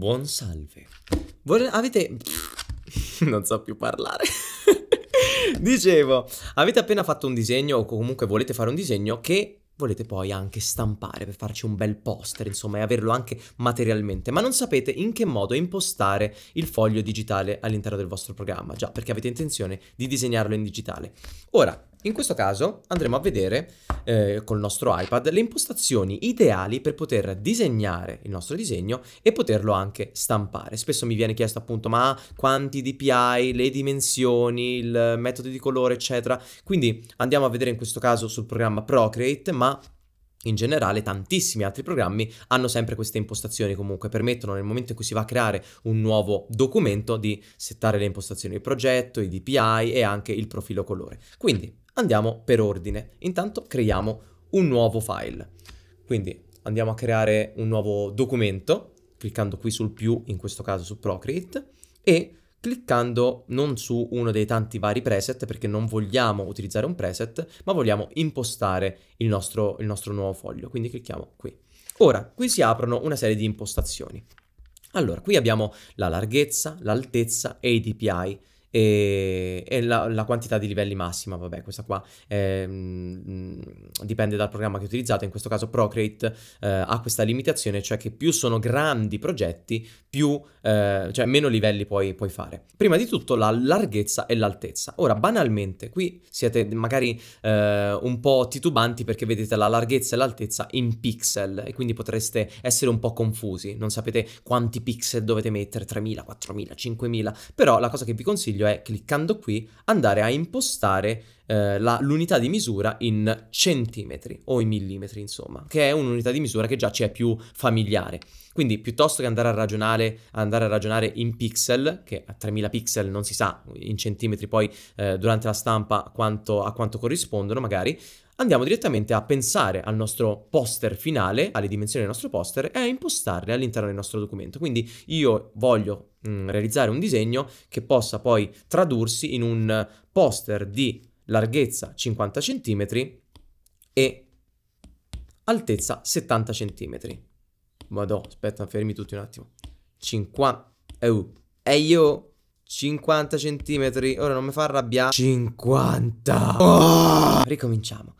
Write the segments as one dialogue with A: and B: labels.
A: Buon salve. Vorre- avete... non so più parlare. Dicevo, avete appena fatto un disegno o comunque volete fare un disegno che volete poi anche stampare per farci un bel poster, insomma, e averlo anche materialmente, ma non sapete in che modo impostare il foglio digitale all'interno del vostro programma, già perché avete intenzione di disegnarlo in digitale. Ora, in questo caso andremo a vedere eh, col nostro iPad le impostazioni ideali per poter disegnare il nostro disegno e poterlo anche stampare. Spesso mi viene chiesto appunto ma quanti DPI, le dimensioni, il metodo di colore eccetera. Quindi andiamo a vedere in questo caso sul programma Procreate ma in generale tantissimi altri programmi hanno sempre queste impostazioni comunque permettono nel momento in cui si va a creare un nuovo documento di settare le impostazioni del progetto, i DPI e anche il profilo colore. Quindi Andiamo per ordine. Intanto creiamo un nuovo file. Quindi andiamo a creare un nuovo documento, cliccando qui sul più, in questo caso su Procreate, e cliccando non su uno dei tanti vari preset, perché non vogliamo utilizzare un preset, ma vogliamo impostare il nostro, il nostro nuovo foglio. Quindi clicchiamo qui. Ora, qui si aprono una serie di impostazioni. Allora, qui abbiamo la larghezza, l'altezza e i DPI e, e la, la, quantità di livelli massima, vabbè questa qua eh, dipende dal programma che utilizzate, in questo caso Procreate eh, ha questa limitazione, cioè che più sono grandi progetti, più, eh, cioè meno livelli puoi, puoi, fare. Prima di tutto la larghezza e l'altezza. Ora banalmente qui siete magari eh, un po' titubanti perché vedete la larghezza e l'altezza in pixel e quindi potreste essere un po' confusi, non sapete quanti pixel dovete mettere, 3000, 4000, 5000, però la cosa che vi consiglio meglio è, cliccando qui, andare a impostare eh, la, l'unità di misura in centimetri o in millimetri, insomma, che è un'unità di misura che già ci è più familiare. Quindi piuttosto che andare a ragionare, andare a ragionare in pixel, che a 3000 pixel non si sa in centimetri poi eh, durante la stampa quanto, a quanto corrispondono magari, andiamo direttamente a pensare al nostro poster finale, alle dimensioni del nostro poster e a impostarle all'interno del nostro documento. Quindi io voglio Mm, realizzare un disegno che possa poi tradursi in un poster di larghezza 50 cm e altezza 70 cm. Vado, aspetta, fermi tutti un attimo. 50... Uh, e io... 50 cm. Ora non mi fa arrabbiare. 50! Oh! Ricominciamo.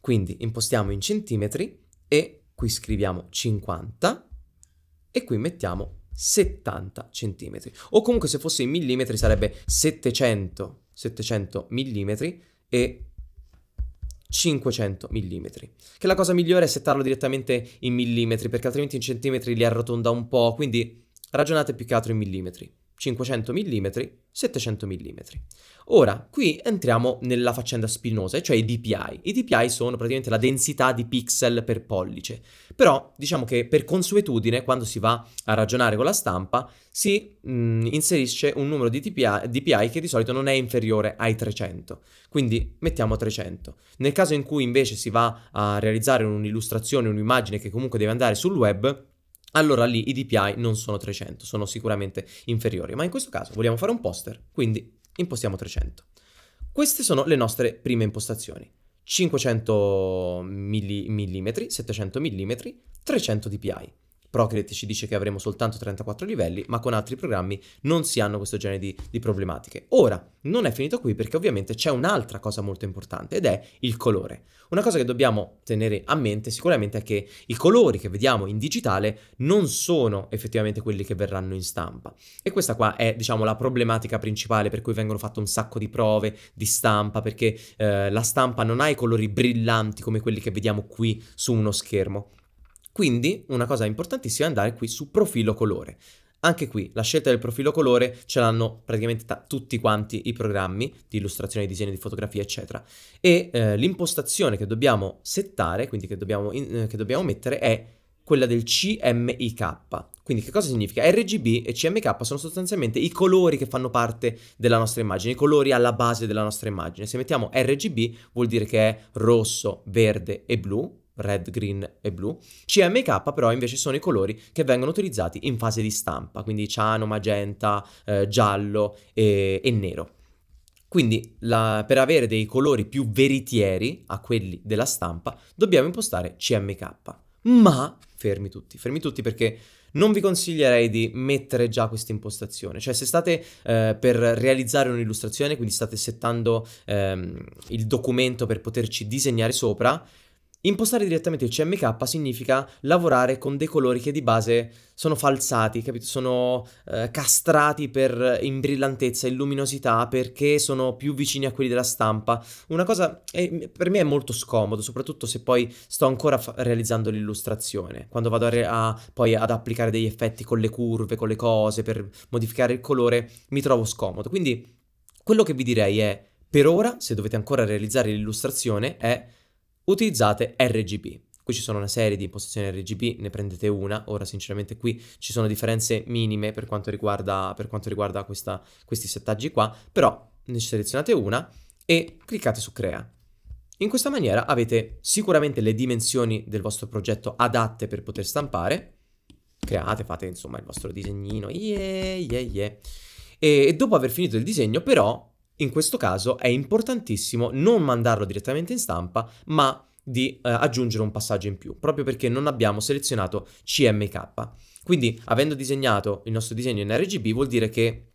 A: Quindi impostiamo in centimetri e qui scriviamo 50 e qui mettiamo 70 cm. O comunque se fosse in millimetri sarebbe 700, 700 mm e 500 mm. Che la cosa migliore è settarlo direttamente in millimetri, perché altrimenti in centimetri li arrotonda un po', quindi ragionate più che altro in millimetri. 500 mm, 700 mm. Ora, qui entriamo nella faccenda spinosa, cioè i DPI. I DPI sono praticamente la densità di pixel per pollice, però diciamo che per consuetudine, quando si va a ragionare con la stampa, si mh, mm, inserisce un numero di DPI, DPI, che di solito non è inferiore ai 300, quindi mettiamo 300. Nel caso in cui invece si va a realizzare un'illustrazione, un'immagine che comunque deve andare sul web, allora lì i DPI non sono 300, sono sicuramente inferiori, ma in questo caso vogliamo fare un poster, quindi impostiamo 300. Queste sono le nostre prime impostazioni. 500 mm, 700 mm, 300 dpi. Procreate ci dice che avremo soltanto 34 livelli, ma con altri programmi non si hanno questo genere di, di problematiche. Ora, non è finito qui perché ovviamente c'è un'altra cosa molto importante ed è il colore. Una cosa che dobbiamo tenere a mente sicuramente è che i colori che vediamo in digitale non sono effettivamente quelli che verranno in stampa. E questa qua è, diciamo, la problematica principale per cui vengono fatte un sacco di prove di stampa, perché eh, la stampa non ha i colori brillanti come quelli che vediamo qui su uno schermo. Quindi una cosa importantissima è andare qui su profilo colore. Anche qui la scelta del profilo colore ce l'hanno praticamente t- tutti quanti i programmi di illustrazione, di disegno, di fotografia, eccetera. E eh, l'impostazione che dobbiamo settare, quindi che dobbiamo, in, eh, che dobbiamo mettere, è quella del CMYK. Quindi che cosa significa? RGB e CMK sono sostanzialmente i colori che fanno parte della nostra immagine, i colori alla base della nostra immagine. Se mettiamo RGB vuol dire che è rosso, verde e blu, red, green e blu. CMK però invece sono i colori che vengono utilizzati in fase di stampa, quindi ciano, magenta, eh, giallo e, e, nero. Quindi la, per avere dei colori più veritieri a quelli della stampa dobbiamo impostare CMK. Ma fermi tutti, fermi tutti perché non vi consiglierei di mettere già questa impostazione, cioè se state eh, per realizzare un'illustrazione, quindi state settando ehm, il documento per poterci disegnare sopra, Impostare direttamente il CMK significa lavorare con dei colori che di base sono falsati, capito? Sono eh, castrati per eh, in brillantezza, e luminosità, perché sono più vicini a quelli della stampa. Una cosa eh, per me è molto scomodo, soprattutto se poi sto ancora fa- realizzando l'illustrazione, quando vado a, re- a poi ad applicare degli effetti con le curve, con le cose, per modificare il colore, mi trovo scomodo. Quindi quello che vi direi è, per ora, se dovete ancora realizzare l'illustrazione, è utilizzate RGB. Qui ci sono una serie di impostazioni RGB, ne prendete una, ora sinceramente qui ci sono differenze minime per quanto riguarda, per quanto riguarda questa, questi settaggi qua, però ne selezionate una e cliccate su crea. In questa maniera avete sicuramente le dimensioni del vostro progetto adatte per poter stampare, create, fate insomma il vostro disegnino, yeah, yeah, yeah. E, e dopo aver finito il disegno però in questo caso è importantissimo non mandarlo direttamente in stampa, ma di eh, aggiungere un passaggio in più, proprio perché non abbiamo selezionato CMK. Quindi, avendo disegnato il nostro disegno in RGB, vuol dire che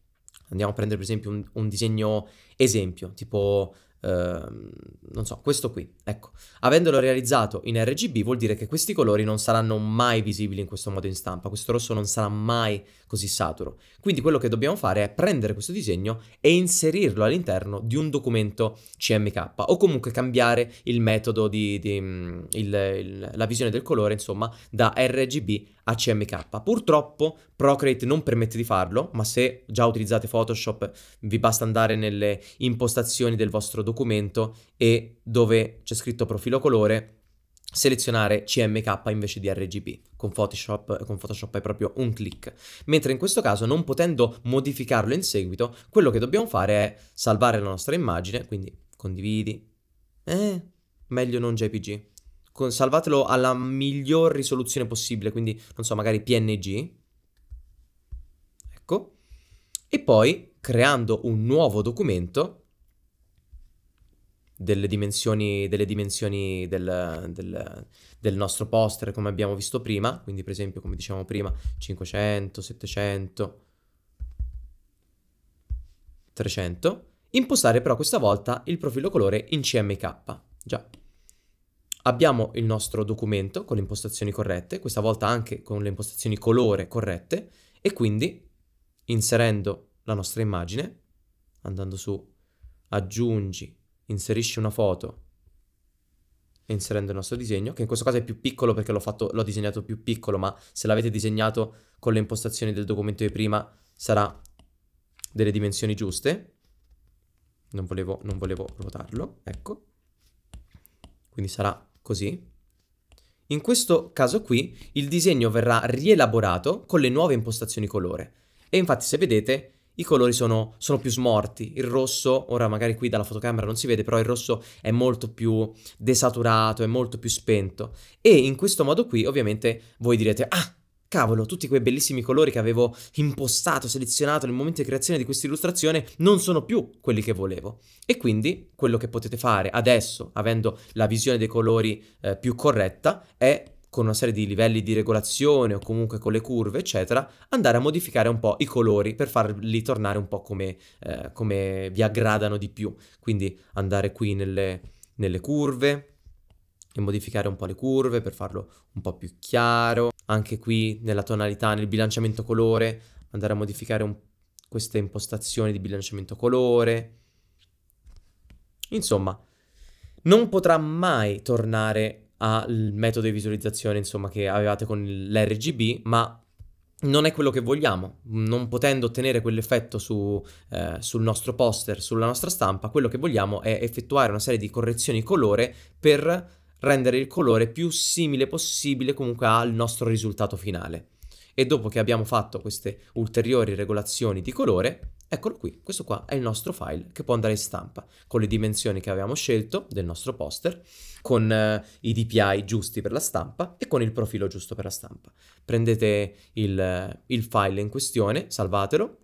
A: andiamo a prendere per esempio un, un disegno esempio, tipo Ehm, non so, questo qui, ecco. Avendolo realizzato in RGB vuol dire che questi colori non saranno mai visibili in questo modo in stampa, questo rosso non sarà mai così saturo. Quindi quello che dobbiamo fare è prendere questo disegno e inserirlo all'interno di un documento CMK o comunque cambiare il metodo di, di mm, il, il, la visione del colore, insomma, da RGB a CMK. Purtroppo Procreate non permette di farlo, ma se già utilizzate Photoshop vi basta andare nelle impostazioni del vostro documento e dove c'è scritto profilo colore selezionare CMK invece di RGB. Con Photoshop, con Photoshop è proprio un clic. Mentre in questo caso, non potendo modificarlo in seguito, quello che dobbiamo fare è salvare la nostra immagine, quindi condividi, eh, meglio non JPG, salvatelo alla miglior risoluzione possibile, quindi non so, magari PNG. Ecco. E poi creando un nuovo documento delle dimensioni, delle dimensioni del, del, del, nostro poster come abbiamo visto prima, quindi per esempio come dicevamo prima 500, 700, 300, impostare però questa volta il profilo colore in CMK, già abbiamo il nostro documento con le impostazioni corrette, questa volta anche con le impostazioni colore corrette, e quindi inserendo la nostra immagine, andando su aggiungi, inserisci una foto, e inserendo il nostro disegno, che in questo caso è più piccolo perché l'ho, disegnato più piccolo, ma se l'avete disegnato con le impostazioni del documento di prima sarà delle dimensioni giuste. Non volevo, non volevo ruotarlo, ecco. Quindi sarà così. In questo caso qui il disegno verrà rielaborato con le nuove impostazioni colore. E infatti se vedete i colori sono, sono, più smorti, il rosso, ora magari qui dalla fotocamera non si vede, però il rosso è molto più desaturato, è molto più spento. E in questo modo qui ovviamente voi direte, ah, cavolo, tutti quei bellissimi colori che avevo impostato, selezionato nel momento di creazione di questa illustrazione non sono più quelli che volevo. E quindi quello che potete fare adesso, avendo la visione dei colori eh, più corretta, è con una serie di livelli di regolazione o comunque con le curve, eccetera, andare a modificare un po' i colori per farli tornare un po' come, eh, come vi aggradano di più. Quindi andare qui nelle, nelle curve, e modificare un po' le curve per farlo un po' più chiaro. Anche qui nella tonalità, nel bilanciamento colore, andare a modificare un, queste impostazioni di bilanciamento colore. Insomma, non potrà mai tornare al metodo di visualizzazione insomma, che avevate con l'RGB, ma non è quello che vogliamo. Non potendo ottenere quell'effetto su, eh, sul nostro poster, sulla nostra stampa, quello che vogliamo è effettuare una serie di correzioni colore per rendere il colore più simile possibile comunque al nostro risultato finale. E dopo che abbiamo fatto queste ulteriori regolazioni di colore, eccolo qui, questo qua è il nostro file che può andare in stampa, con le dimensioni che avevamo scelto del nostro poster, con eh, i DPI giusti per la stampa e con il profilo giusto per la stampa. Prendete il, eh, il file in questione, salvatelo,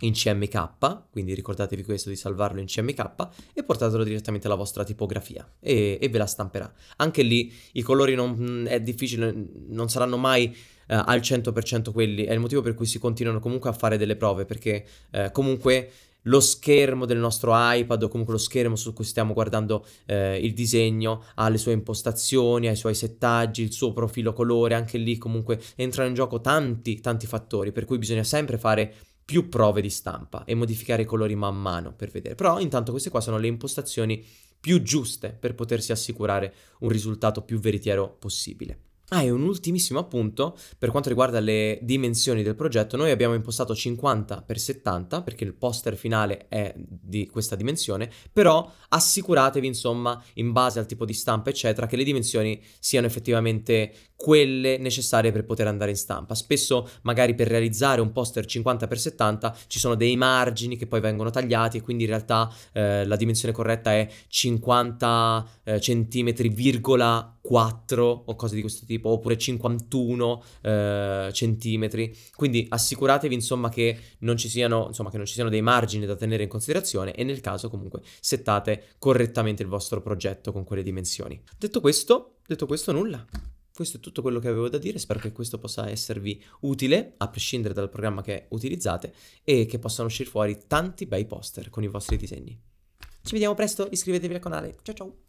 A: in CMK, quindi ricordatevi questo di salvarlo in CMK e portatelo direttamente alla vostra tipografia e, e ve la stamperà. Anche lì i colori non, è difficile, non saranno mai Uh, al 100% quelli. È il motivo per cui si continuano comunque a fare delle prove, perché uh, comunque lo schermo del nostro iPad o comunque lo schermo su cui stiamo guardando uh, il disegno ha le sue impostazioni, ha i suoi settaggi, il suo profilo colore, anche lì comunque entrano in gioco tanti, tanti fattori, per cui bisogna sempre fare più prove di stampa e modificare i colori man mano per vedere. Però intanto queste qua sono le impostazioni più giuste per potersi assicurare un risultato più veritiero possibile. Ah, e un ultimissimo appunto, per quanto riguarda le dimensioni del progetto, noi abbiamo impostato 50 x 70 perché il poster finale è di questa dimensione, però assicuratevi insomma, in base al tipo di stampa eccetera, che le dimensioni siano effettivamente quelle necessarie per poter andare in stampa. Spesso magari per realizzare un poster 50 x 70 ci sono dei margini che poi vengono tagliati e quindi in realtà eh, la dimensione corretta è 50 eh, cm, o cose di questo tipo tipo oppure 51 eh, centimetri. Quindi assicuratevi insomma che, siano, insomma che, non ci siano, dei margini da tenere in considerazione e nel caso comunque settate correttamente il vostro progetto con quelle dimensioni. Detto questo, detto questo nulla. Questo è tutto quello che avevo da dire, spero che questo possa esservi utile, a prescindere dal programma che utilizzate, e che possano uscire fuori tanti bei poster con i vostri disegni. Ci vediamo presto, iscrivetevi al canale, ciao ciao!